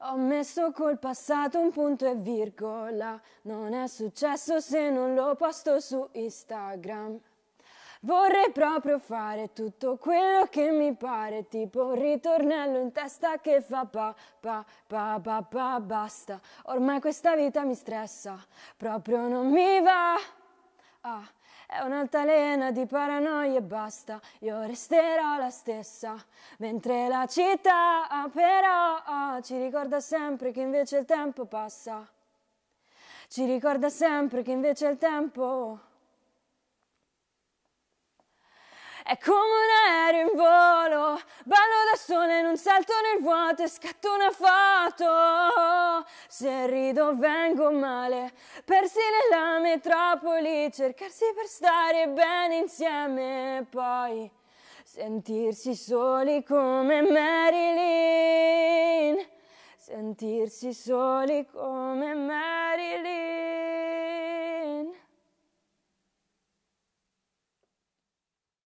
Ho messo col passato un punto e virgola, non è successo se non lo posto su Instagram. Vorrei proprio fare tutto quello che mi pare, tipo un ritornello in testa che fa pa pa pa pa pa basta. Ormai questa vita mi stressa, proprio non mi va. Ah. È un'altalena di paranoia e basta, io resterò la stessa. Mentre la città però oh, ci ricorda sempre che invece il tempo passa. Ci ricorda sempre che invece il tempo... È come un aereo in volo, ballo da sole in un salto nel vuoto e scatto una foto se rido vengo male. Persi nella metropoli, cercarsi per stare bene insieme e poi sentirsi soli come Marilyn. Sentirsi soli come Marilyn.